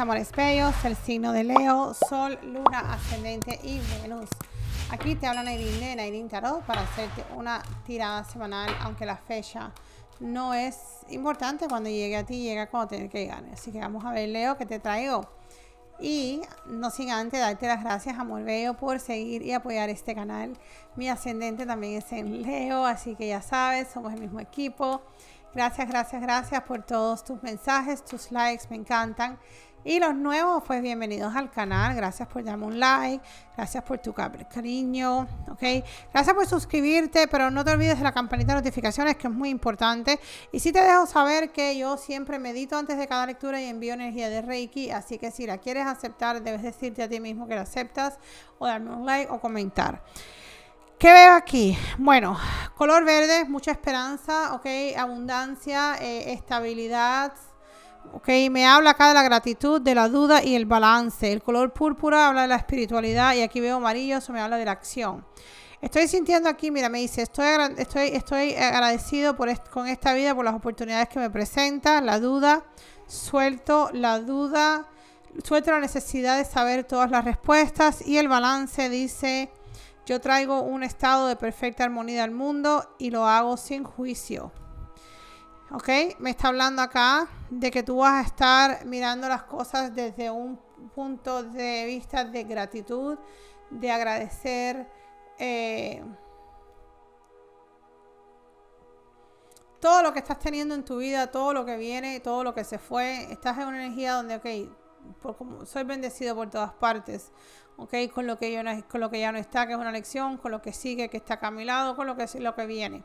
amores bellos, el signo de Leo, Sol, Luna, Ascendente y Venus. Aquí te hablan Nairin de Nairin Tarot para hacerte una tirada semanal, aunque la fecha no es importante cuando llegue a ti, llega cuando tiene que llegar. Así que vamos a ver, Leo, que te traigo. Y no sin antes darte las gracias, amor bello, por seguir y apoyar este canal. Mi ascendente también es en Leo, así que ya sabes, somos el mismo equipo. Gracias, gracias, gracias por todos tus mensajes, tus likes, me encantan. Y los nuevos, pues bienvenidos al canal. Gracias por darme un like. Gracias por tu cariño. ¿Ok? Gracias por suscribirte, pero no te olvides de la campanita de notificaciones, que es muy importante. Y sí te dejo saber que yo siempre medito antes de cada lectura y envío energía de Reiki. Así que si la quieres aceptar, debes decirte a ti mismo que la aceptas o darme un like o comentar. ¿Qué veo aquí? Bueno, color verde, mucha esperanza, ¿ok? Abundancia, eh, estabilidad. Ok, me habla acá de la gratitud, de la duda y el balance. El color púrpura habla de la espiritualidad y aquí veo amarillo, eso me habla de la acción. Estoy sintiendo aquí, mira, me dice, estoy, agradecido por con esta vida, por las oportunidades que me presenta, la duda, suelto la duda, suelto la necesidad de saber todas las respuestas y el balance dice, yo traigo un estado de perfecta armonía al mundo y lo hago sin juicio. ¿ok? Me está hablando acá de que tú vas a estar mirando las cosas desde un punto de vista de gratitud, de agradecer. Eh, todo lo que estás teniendo en tu vida, todo lo que viene, todo lo que se fue, estás en una energía donde, ok, soy bendecido por todas partes. Con lo, que yo con lo que ya no está, que es una lección, con lo que sigue, que está acá a mi lado, con lo que, lo que viene.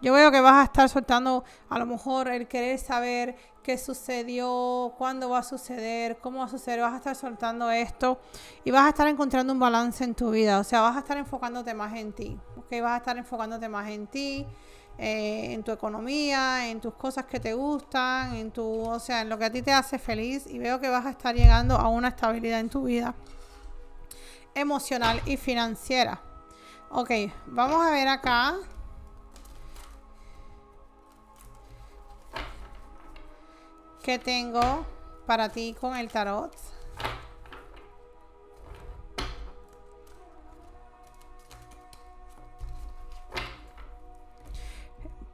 Yo veo que vas a estar soltando a lo mejor el querer saber qué sucedió, cuándo va a suceder, cómo va a suceder. Vas a estar soltando esto y vas a estar encontrando un balance en tu vida. O sea, vas a estar enfocándote más en ti, Vas a estar enfocándote más en ti. Eh, en tu economía, en tus cosas que te gustan, en tu, o sea, en lo que a ti te hace feliz y veo que vas a estar llegando a una estabilidad en tu vida emocional y financiera. Ok, vamos a ver acá. ¿Qué tengo para ti con el tarot?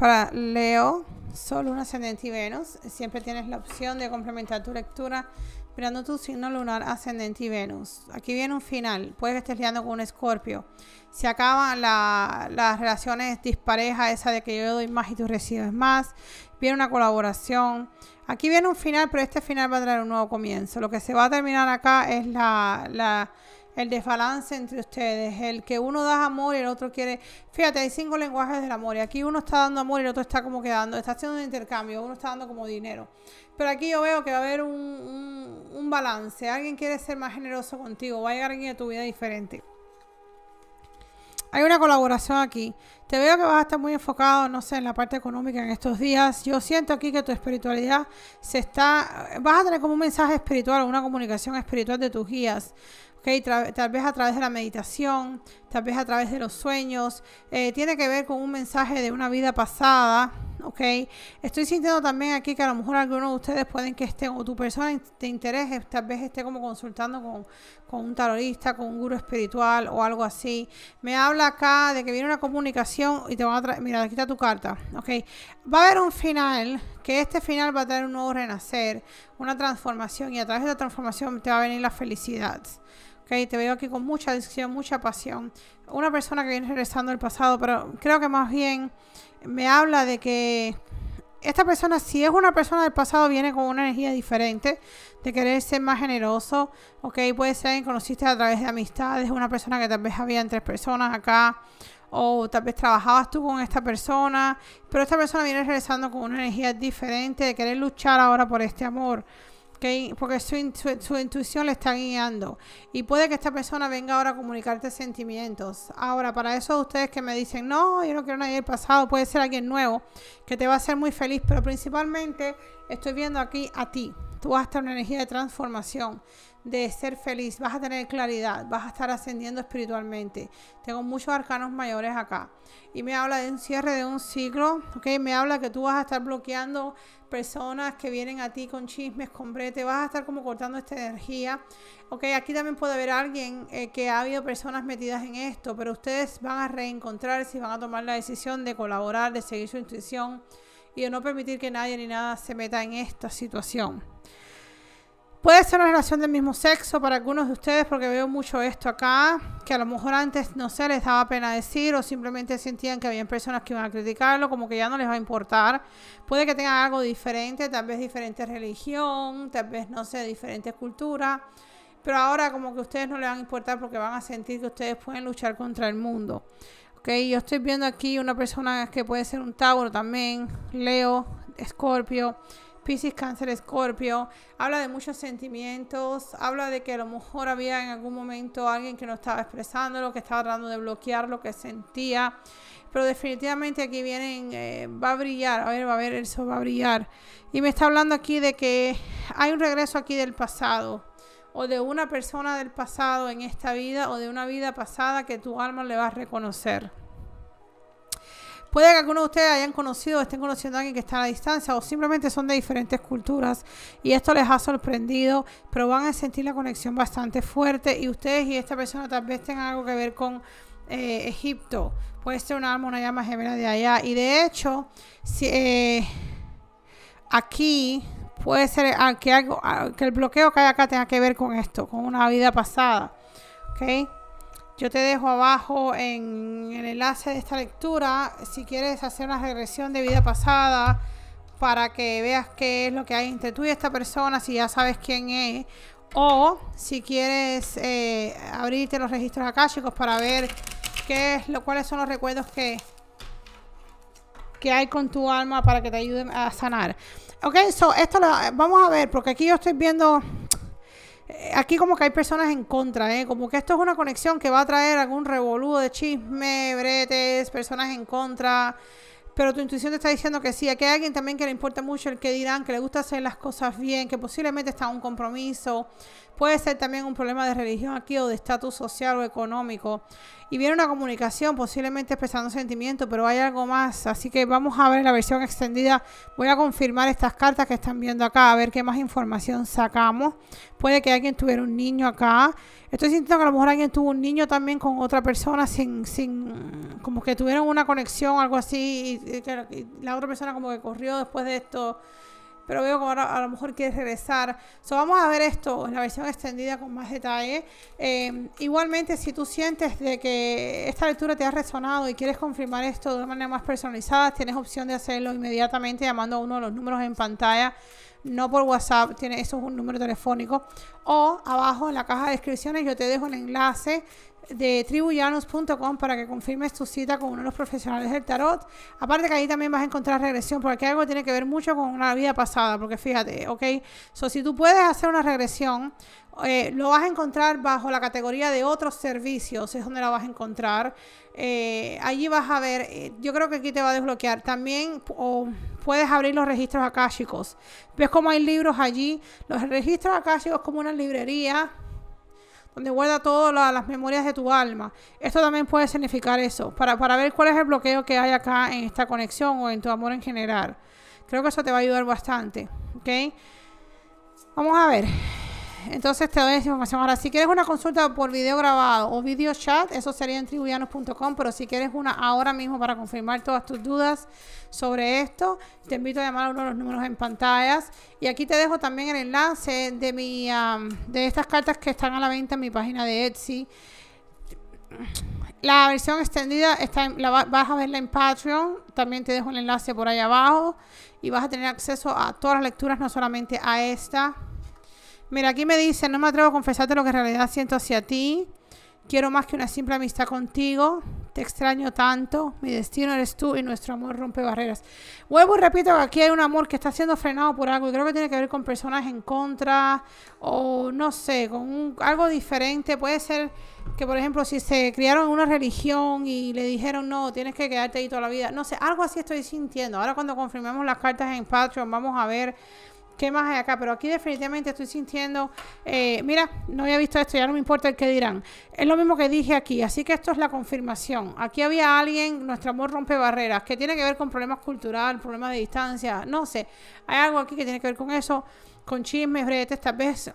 Para Leo, Sol, Luna, Ascendente y Venus, siempre tienes la opción de complementar tu lectura mirando tu signo lunar, ascendente y Venus. Aquí viene un final. Puedes que estés liando con un escorpio. Se acaban las relaciones disparejas, esa de que yo doy más y tú recibes más. Viene una colaboración. Aquí viene un final, pero este final va a traer un nuevo comienzo. Lo que se va a terminar acá es la el desbalance entre ustedes, el que uno da amor y el otro quiere. Fíjate, hay cinco lenguajes del amor y aquí uno está dando amor y el otro está como quedando, está haciendo un intercambio, uno está dando como dinero. Pero aquí yo veo que va a haber un, balance, alguien quiere ser más generoso contigo, va a llegar alguien a tu vida diferente. Hay una colaboración aquí. Te veo que vas a estar muy enfocado, no sé, en la parte económica en estos días. Yo siento aquí que tu espiritualidad se está... Vas a tener como un mensaje espiritual, una comunicación espiritual de tus guías tal vez a través de la meditación, tal vez a través de los sueños, eh, tiene que ver con un mensaje de una vida pasada, Estoy sintiendo también aquí que a lo mejor alguno de ustedes pueden que esté, o tu persona te interese, tal vez esté como consultando con, un tarotista, con un guru espiritual o algo así. Me habla acá de que viene una comunicación y te va a traer, mira, aquí está tu carta, Va a haber un final, que este final va a traer un nuevo renacer, una transformación y a través de la transformación te va a venir la felicidad te veo aquí con mucha decisión, mucha pasión. Una persona que viene regresando del pasado, pero creo que más bien me habla de que esta persona, si es una persona del pasado, viene con una energía diferente, de querer ser más generoso, ¿ok? Puede ser que conociste a través de amistades, una persona que tal vez había tres personas acá, o tal vez trabajabas tú con esta persona, pero esta persona viene regresando con una energía diferente, de querer luchar ahora por este amor. Porque su, intuición le está guiando. Y puede que esta persona venga ahora a comunicarte sentimientos. Ahora, para eso ustedes que me dicen, no, yo no quiero nadie del pasado, puede ser alguien nuevo, que te va a hacer muy feliz, pero principalmente estoy viendo aquí a ti, Tú vas a tener una energía de transformación, de ser feliz, vas a tener claridad, vas a estar ascendiendo espiritualmente. Tengo muchos arcanos mayores acá. Y me habla de un cierre de un ciclo, Me habla que tú vas a estar bloqueando personas que vienen a ti con chismes, con brete, vas a estar como cortando esta energía. Ok, aquí también puede haber alguien eh, que ha habido personas metidas en esto, pero ustedes van a reencontrarse y van a tomar la decisión de colaborar, de seguir su intuición y de no permitir que nadie ni nada se meta en esta situación. Puede ser una relación del mismo sexo para algunos de ustedes, porque veo mucho esto acá, que a lo mejor antes no se sé, les daba pena decir o simplemente sentían que habían personas que iban a criticarlo, como que ya no les va a importar. Puede que tengan algo diferente, tal vez diferente religión, tal vez no sé, diferente cultura, pero ahora como que a ustedes no les va a importar porque van a sentir que ustedes pueden luchar contra el mundo. Ok, yo estoy viendo aquí una persona que puede ser un Tauro también, Leo, Escorpio, Pisces, Cáncer, Escorpio. Habla de muchos sentimientos, habla de que a lo mejor había en algún momento alguien que no estaba expresando, lo que estaba tratando de bloquear lo que sentía. Pero definitivamente aquí vienen, eh, va a brillar, a ver, va a ver, eso va a brillar. Y me está hablando aquí de que hay un regreso aquí del pasado o de una persona del pasado en esta vida o de una vida pasada que tu alma le va a reconocer. Puede que algunos de ustedes hayan conocido estén conociendo a alguien que está a la distancia o simplemente son de diferentes culturas y esto les ha sorprendido, pero van a sentir la conexión bastante fuerte y ustedes y esta persona tal vez tengan algo que ver con eh, Egipto. Puede ser un alma, una llama gemela de allá. Y de hecho, eh, aquí Puede ser ah, que, algo, ah, que el bloqueo que hay acá tenga que ver con esto, con una vida pasada. okay Yo te dejo abajo en el enlace de esta lectura si quieres hacer una regresión de vida pasada para que veas qué es lo que hay entre tú y esta persona, si ya sabes quién es, o si quieres eh, abrirte los registros chicos para ver qué es lo, cuáles son los recuerdos que, que hay con tu alma para que te ayuden a sanar. Ok, so esto lo vamos a ver, porque aquí yo estoy viendo. Eh, aquí como que hay personas en contra, ¿eh? Como que esto es una conexión que va a traer algún revolú de chisme, bretes, personas en contra pero tu intuición te está diciendo que sí, que hay alguien también que le importa mucho el que dirán, que le gusta hacer las cosas bien, que posiblemente está en un compromiso, puede ser también un problema de religión aquí o de estatus social o económico. Y viene una comunicación, posiblemente expresando sentimientos, pero hay algo más, así que vamos a ver la versión extendida, voy a confirmar estas cartas que están viendo acá, a ver qué más información sacamos. Puede que alguien tuviera un niño acá, estoy sintiendo que a lo mejor alguien tuvo un niño también con otra persona sin... sin como que tuvieron una conexión, algo así, y, la otra persona como que corrió después de esto, pero veo que ahora a lo mejor quiere regresar. So, vamos a ver esto en la versión extendida con más detalle. Em, igualmente, si tú sientes de que esta lectura te ha resonado y quieres confirmar esto de una manera más personalizada, tienes opción de hacerlo inmediatamente llamando a uno de los números en pantalla no por WhatsApp, tiene, eso es un número telefónico. O abajo en la caja de descripciones yo te dejo el enlace de tribuyanos.com para que confirmes tu cita con uno de los profesionales del tarot. Aparte que ahí también vas a encontrar regresión, porque algo tiene que ver mucho con una vida pasada, porque fíjate, ¿ok? So, si tú puedes hacer una regresión, eh, lo vas a encontrar bajo la categoría de otros servicios, es donde la vas a encontrar. Eh, allí vas a ver, eh, yo creo que aquí te va a desbloquear también, o puedes abrir los registros akáshicos. ¿Ves cómo hay libros allí? Los registros akáshicos como una librería donde guarda todas las memorias de tu alma. Esto también puede significar eso, para, para ver cuál es el bloqueo que hay acá en esta conexión o en tu amor en general. Creo que eso te va a ayudar bastante, ¿ok? Vamos a ver. Entonces te doy esa información. Ahora, si quieres una consulta por video grabado o video chat, eso sería en tribuyanos.com, pero si quieres una ahora mismo para confirmar todas tus dudas sobre esto, te invito a llamar a uno de los números en pantallas. Y aquí te dejo también el enlace de, mi, de estas cartas que están a la venta en mi página de Etsy. La versión extendida está la, vas a verla en Patreon. También te dejo el enlace por ahí abajo. Y vas a tener acceso a todas las lecturas, no solamente a esta. Mira, aquí me dice, no me atrevo a confesarte lo que en realidad siento hacia ti. Quiero más que una simple amistad contigo. Te extraño tanto. Mi destino eres tú y nuestro amor rompe barreras. Vuelvo y repito que aquí hay un amor que está siendo frenado por algo. Y creo que tiene que ver con personas en contra o no sé, con algo diferente. Puede ser que, por ejemplo, si se criaron en una religión y le dijeron no, tienes que quedarte ahí toda la vida. No sé, algo así estoy sintiendo. Ahora cuando confirmemos las cartas en Patreon, vamos a ver ¿Qué más hay acá? Pero aquí definitivamente estoy sintiendo, eh, mira, no había visto esto, ya no me importa el que dirán. Es lo mismo que dije aquí, así que esto es la confirmación. Aquí había alguien, nuestro amor rompe barreras, que tiene que ver con problemas culturales, problemas de distancia, no sé. Hay algo aquí que tiene que ver con eso, con chismes, bretes, tal vez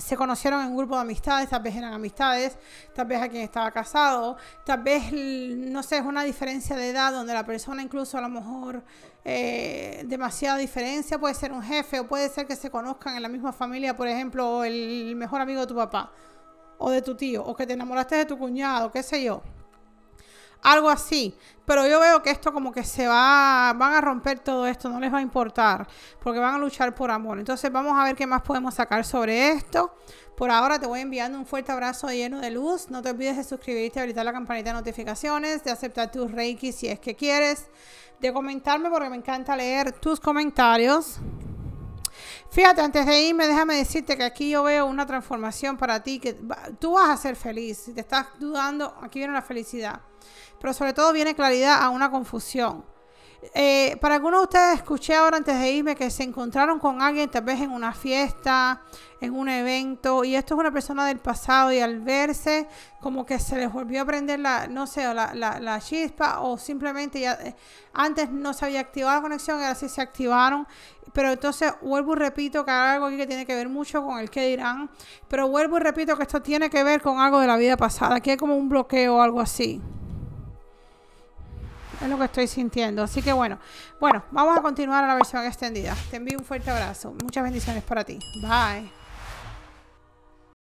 se conocieron en un grupo de amistades, tal vez eran amistades, tal vez a quien estaba casado, tal vez, no sé, es una diferencia de edad donde la persona incluso a lo mejor eh, demasiada diferencia, puede ser un jefe o puede ser que se conozcan en la misma familia, por ejemplo, el mejor amigo de tu papá o de tu tío, o que te enamoraste de tu cuñado, qué sé yo algo así. Pero yo veo que esto como que se va, van a romper todo esto, no les va a importar, porque van a luchar por amor. Entonces vamos a ver qué más podemos sacar sobre esto. Por ahora te voy enviando un fuerte abrazo lleno de luz. No te olvides de suscribirte, habilitar la campanita de notificaciones, de aceptar tus reiki si es que quieres, de comentarme porque me encanta leer tus comentarios. Fíjate, antes de irme, déjame decirte que aquí yo veo una transformación para ti, que tú vas a ser feliz. Si te estás dudando, aquí viene la felicidad. Pero sobre todo viene claridad a una confusión. Eh, para algunos de ustedes escuché ahora antes de irme que se encontraron con alguien tal vez en una fiesta, en un evento, y esto es una persona del pasado y al verse como que se les volvió a prender la, no sé, la, la, chispa o simplemente ya eh, antes no se había activado la conexión y ahora se activaron. Pero entonces vuelvo y repito que hay algo aquí que tiene que ver mucho con el que dirán, pero vuelvo y repito que esto tiene que ver con algo de la vida pasada, que hay como un bloqueo o algo así. Es lo que estoy sintiendo. Así que bueno. Bueno, vamos a continuar a la versión extendida. Te envío un fuerte abrazo. Muchas bendiciones para ti. Bye.